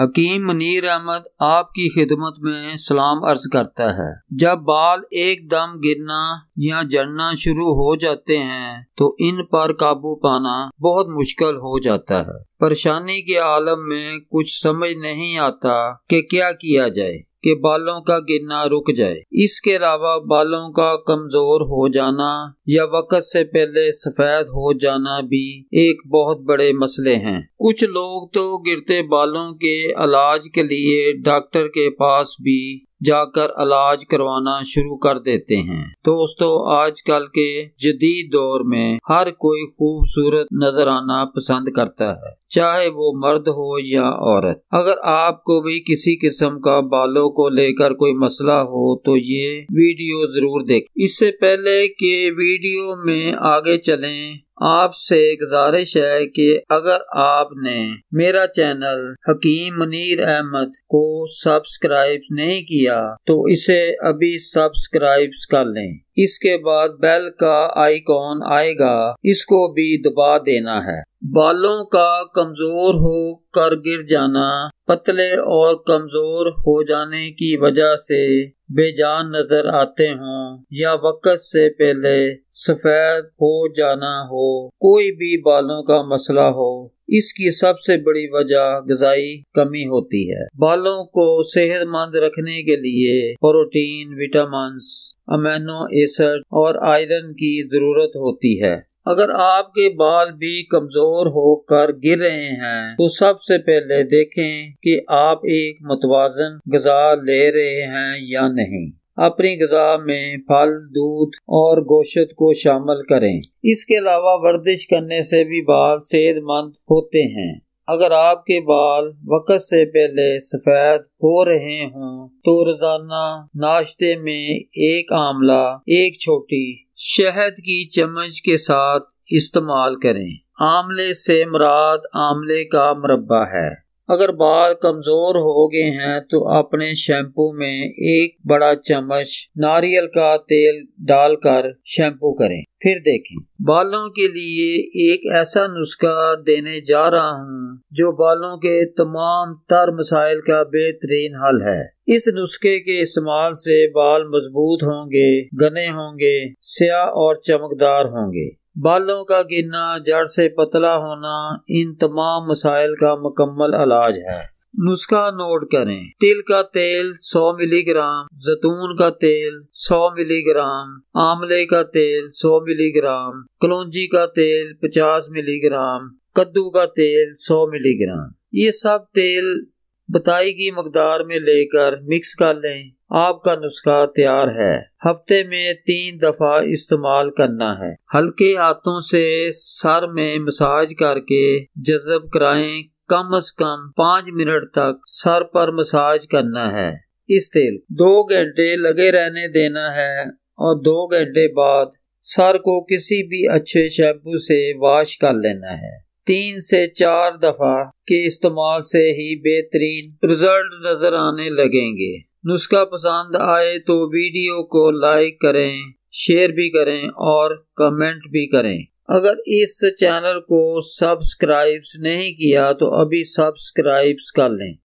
حکیم منیر احمد آپ کی خدمت میں سلام عرض کرتا ہے جب بال ایک دم گرنا یا جڑنا شروع ہو جاتے ہیں تو ان پر قابو پانا بہت مشکل ہو جاتا ہے پریشانی کے عالم میں کچھ سمجھ نہیں آتا کہ کیا کیا جائے کہ بالوں کا گرنا رک جائے اس کے علاوہ بالوں کا کمزور ہو جانا یا وقت سے پہلے سفید ہو جانا بھی ایک بہت بڑے مسئلے ہیں کچھ لوگ تو گرتے بالوں کے علاج کے لیے ڈاکٹر کے پاس بھی جا کر علاج کروانا شروع کر دیتے ہیں دوستو آج کل کے جدید دور میں ہر کوئی خوبصورت نظر آنا پسند کرتا ہے چاہے وہ مرد ہو یا عورت اگر آپ کو بھی کسی قسم کا بالوں کو لے کر کوئی مسئلہ ہو تو یہ ویڈیو ضرور دیکھ اس سے پہلے کہ ویڈیو میں آگے چلیں آپ سے گزارش ہے کہ اگر آپ نے میرا چینل حکیم منیر احمد کو سبسکرائب نہیں کیا تو اسے ابھی سبسکرائب کر لیں اس کے بعد بیل کا آئی آئے گا اس کو بھی دبا دینا ہے بالوں کا کمزور ہو کر گر جانا پتلے اور کمزور ہو جانے کی وجہ سے بے جان نظر آتے ہوں یا وقت سے پہلے سفید ہو جانا ہو کوئی بھی بالوں کا مسئلہ ہو اس کی سب سے بڑی وجہ غذائی کمی ہوتی ہے بالوں کو صحت مند رکھنے کے لیے پروٹین وٹامنس امینو ایسڈ اور آئرن کی ضرورت ہوتی ہے اگر آپ کے بال بھی کمزور ہو کر گر رہے ہیں تو سب سے پہلے دیکھیں کہ آپ ایک متوازن غذا لے رہے ہیں یا نہیں اپنی غذا میں پھل دودھ اور گوشت کو شامل کریں اس کے علاوہ ورزش کرنے سے بھی بال صحت مند ہوتے ہیں اگر آپ کے بال وقت سے پہلے سفید ہو رہے ہوں تو روزانہ ناشتے میں ایک آملہ ایک چھوٹی شہد کی چمچ کے ساتھ استعمال کریں آملے سے مراد آملے کا مربع ہے اگر بال کمزور ہو گئے ہیں تو اپنے شیمپو میں ایک بڑا چمچ ناریل کا تیل ڈال کر شیمپو کریں پھر دیکھیں بالوں کے لیے ایک ایسا نسخہ دینے جا رہا ہوں جو بالوں کے تمام تر مسائل کا بہترین حل ہے اس نسخے کے استعمال سے بال مضبوط ہوں گے گنے ہوں گے سیاہ اور چمکدار ہوں گے بالوں کا گرنا جڑ سے پتلا ہونا ان تمام مسائل کا مکمل علاج ہے نسخہ نوٹ کریں تل کا تیل سو ملی گرام زیتون کا تیل سو ملی گرام آملے کا تیل سو ملی گرام کلونجی کا تیل پچاس ملی گرام کدو کا تیل سو ملی گرام یہ سب تیل بتائی گئی مقدار میں لے کر مکس کر لیں آپ کا نسخہ تیار ہے ہفتے میں تین دفعہ استعمال کرنا ہے ہلکے ہاتھوں سے سر میں مساج کر کے جذب کرائیں کم از کم پانچ منٹ تک سر پر مساج کرنا ہے اس تیل دو گھنٹے لگے رہنے دینا ہے اور دو گھنٹے بعد سر کو کسی بھی اچھے شیمپو سے واش کر لینا ہے تین سے چار دفعہ کے استعمال سے ہی بہترین رزلٹ نظر آنے لگیں گے نسخہ پسند آئے تو ویڈیو کو لائک کریں شیئر بھی کریں اور کمنٹ بھی کریں اگر اس چینل کو سبسکرائبس نہیں کیا تو ابھی سبسکرائبس کر لیں